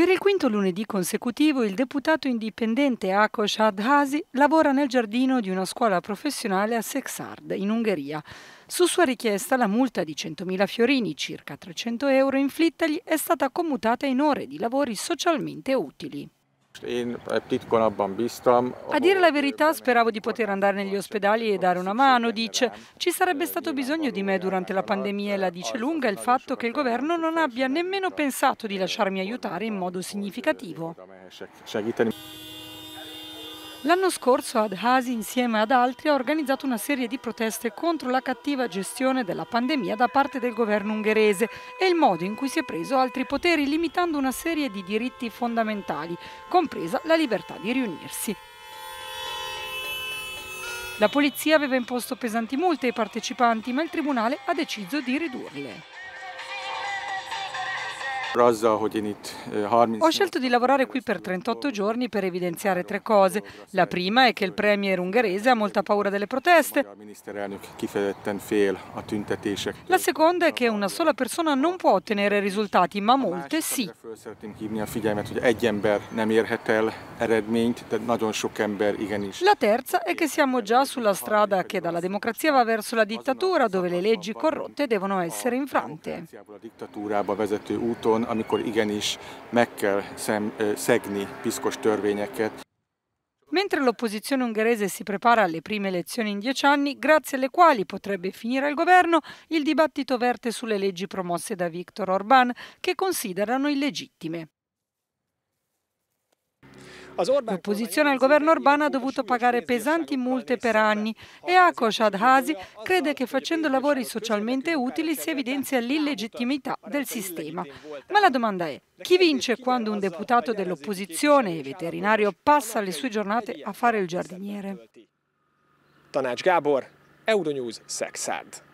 Per il quinto lunedì consecutivo il deputato indipendente Akos Adhasi lavora nel giardino di una scuola professionale a Sexard, in Ungheria. Su sua richiesta la multa di 100.000 fiorini, circa 300 euro, inflittagli è stata commutata in ore di lavori socialmente utili. A dire la verità speravo di poter andare negli ospedali e dare una mano, dice. Ci sarebbe stato bisogno di me durante la pandemia e la dice lunga il fatto che il governo non abbia nemmeno pensato di lasciarmi aiutare in modo significativo. L'anno scorso ad Adhasi insieme ad altri ha organizzato una serie di proteste contro la cattiva gestione della pandemia da parte del governo ungherese e il modo in cui si è preso altri poteri limitando una serie di diritti fondamentali, compresa la libertà di riunirsi. La polizia aveva imposto pesanti multe ai partecipanti, ma il tribunale ha deciso di ridurle. Eh, Ho scelto di lavorare qui per 38 giorni per evidenziare tre cose. La prima è che il premier ungherese ha molta paura delle proteste. La seconda è che una sola persona non può ottenere risultati, ma molte sì. La terza è che siamo già sulla strada che dalla democrazia va verso la dittatura, dove le leggi corrotte devono essere infrante. La dittatura napon, amikor igenis meg kell szem, szegni piszkos törvényeket. Mentre l'opposizione ungherese si prepara alle prime elezioni in dieci anni, grazie alle quali potrebbe finire il governo, il dibattito verte sulle leggi promosse da Viktor Orbán, che considerano illegittime. L'opposizione al governo Orbán ha dovuto pagare pesanti multe per anni e Akos Adhasi crede che facendo lavori socialmente utili si evidenzia l'illegittimità del sistema. Ma la domanda è, chi vince quando un deputato dell'opposizione e veterinario passa le sue giornate a fare il giardiniere? Tanács Gabor, Euronews Sexad.